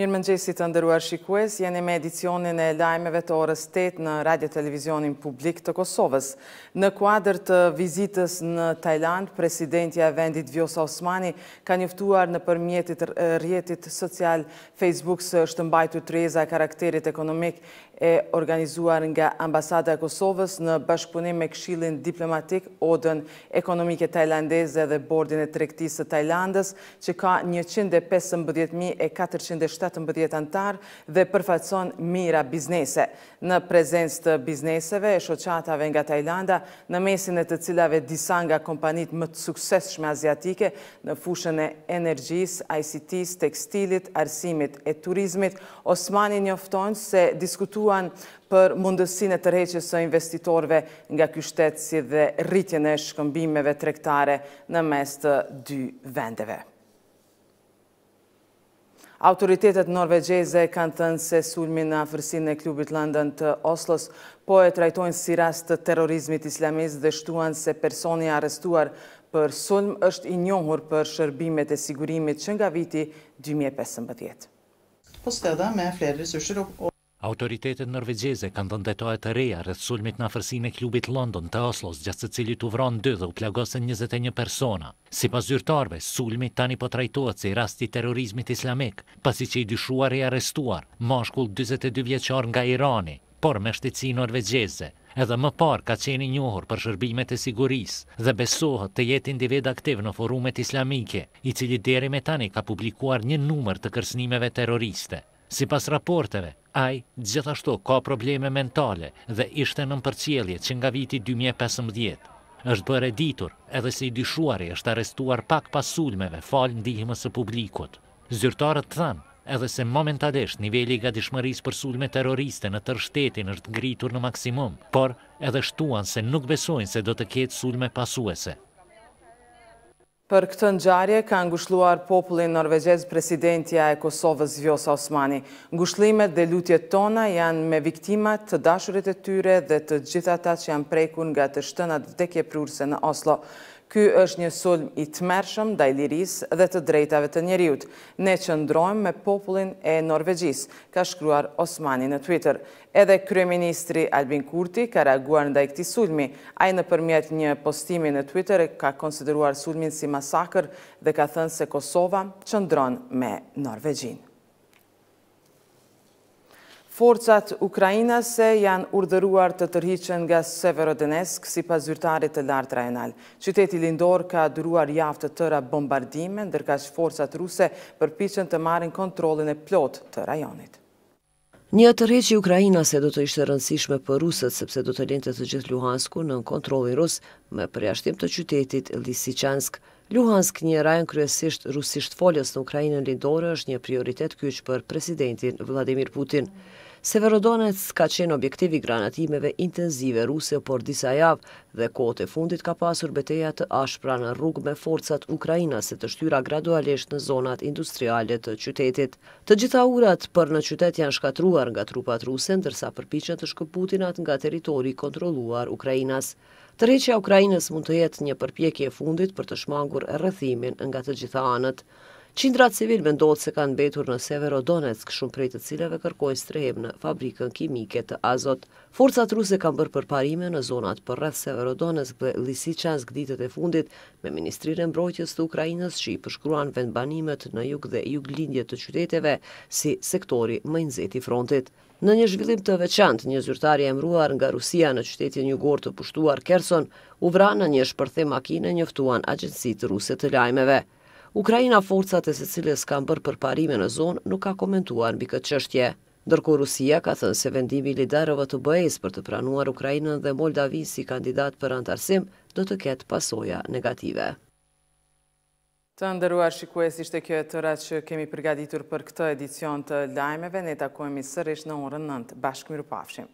Mirë më nëgjesit të ndëruar shikues, jeni me edicionin e lajmeve të orës 8 në radio-televizionin publik të Kosovës. Në kuadrë të vizitës në Tajland, presidentja vendit Vjosa Osmani ka njëftuar në përmjetit rjetit social Facebook së shtëmbajtu treza karakterit ekonomik e organizuar nga ambasada Kosovës në bashkëpunim me kshilin diplomatik odën ekonomike tajlandese dhe bordin e trektisë të Tajlandës që ka 115.407 2017 antar dhe përfaqëson mira biznese. Në prezencë të bizneseve e shoqatave nga Tajlanda, në mesin e të cilave disa nga kompanit më të sukseshme aziatike në fushën e energjis, ICT-s, tekstilit, arsimit e turizmit, Osmani njofton se diskutuan për mundësine të reqës o investitorve nga kështetësi dhe rritjene shkëmbimeve trektare në mes të dy vendeve. Autoritetet norvegjeze kanë thënë se sulmi në afërsin e klubit London të Oslos po e trajtojnë si rast të terorizmit islamist dhe shtuan se personi arrestuar për sulm është i njohur për shërbimet e sigurimit që nga viti 2015. Po me flerë Autoritetet norvegjeze kanë dhënë detaje të reja rreth sulmit në afërsinë e klubit London të Oslos, gjatë së cili të vron 2 dhe u plagosën 21 persona. Sipas zyrtarëve, sulmi tani po trajtohet si rast i terrorizmit islamik, pasi që i dyshuar i arrestuar, mashkull 42 vjeçar nga Irani, por me shtetësi norvegjeze. Edhe më par ka qenë i njohur për shërbimet e sigurisë dhe besohet të jetë individ aktiv në forumet islamike, i cili deri me tani ka publikuar një numër të kërcënimeve terroriste. Si pas raporteve, aj gjithashtu ka probleme mentale dhe ishte në mpërqelje që nga viti 2015. është bërë editur edhe se i dyshuari është arestuar pak pas sulmeve falë ndihimës e publikut. Zyrtarët thanë edhe se momentalisht nivelli ga dishmëris për sulme terroriste në tërë shtetin është ngritur në maksimum, por edhe shtuan se nuk besojnë se do të ketë sulme pasuese. Për këtë nxarje ka ngushluar popullin norvegjez presidentja e Kosovës Vjosa Osmani. Ngushlimet dhe lutjet tona janë me viktimat të dashurit e tyre dhe të gjithatat që janë prejkun nga të shtënat vdekje prurse në Oslo. Ky është një sulm i të mershëm, liris dhe të drejtave të njeriut. Ne qëndrojmë me popullin e Norvegjis, ka shkruar Osmani në Twitter. Edhe Kryeministri Albin Kurti ka reaguar nda i këti sulmi. Ajë në përmjet një postimi në Twitter ka konsideruar sulmin si masakër dhe ka thënë se Kosova qëndron me Norvegjinë. Forcat Ukrajinase janë urderuar të tërhiqen nga Severodenesk si pa zyrtarit të lartë rajonal. Qyteti Lindor ka duruar jaftë të tëra bombardime, ndërka që forcat ruse përpichen të marin kontrolin e plot të rajonit. Një të Ukrajina se do të ishte rëndësishme për rusët, sepse do të lente të gjithë Luhansku në kontrolin rusë me përjashtim të qytetit Lisiçansk. Luhansk, një rajën kryesisht rusisht foljes në Ukrajinën lindore, është një prioritet kyqë për presidentin Vladimir Putin. Severodonetsk ka qenë objektivi granatimeve intenzive ruse por disa javë dhe kohët e fundit ka pasur beteja të ashpra në rrugë me forcat Ukrajina se të shtyra gradualisht në zonat industriale të qytetit. Të gjitha urat për në qytet janë shkatruar nga trupat ruse, ndërsa përpichën të shkëputinat nga teritori kontroluar Ukrajinas. Të reqja Ukrajinës mund të jetë një përpjekje fundit për të shmangur rëthimin nga të gjitha anët. Qindra civil me ndodhë se kanë betur në Severodonetsk shumë prej të cileve kërkojnë strehem në fabrikën kimike të azot. Forcat ruse kanë bërë përparime në zonat për rreth Severodonetsk dhe Lisichansk ditët e fundit me Ministrinë Mbrojtjes të Ukrajinës që i përshkruan vendbanimet në jug dhe jug lindje të qyteteve si sektori më nëzeti frontit. Në një zhvillim të veçant, një zyrtari e mruar nga Rusia në qytetje një gorë të pushtuar Kerson, uvra në një shpërthe makine njëftuan agjensit ruse të lajmeve. Ukraina forcat e se cilës kam bërë për parime në zonë nuk ka komentuar mbi këtë qështje. Ndërko Rusia ka thënë se vendimi liderëve të bëjës për të pranuar Ukrajinën dhe Moldavin si kandidat për antarësim do të ketë pasoja negative. Të ndëruar shikues ishte kjo e tëra që kemi përgaditur për këtë edicion të lajmeve, ne takojemi sërish në orën nëndë. Bashkë miru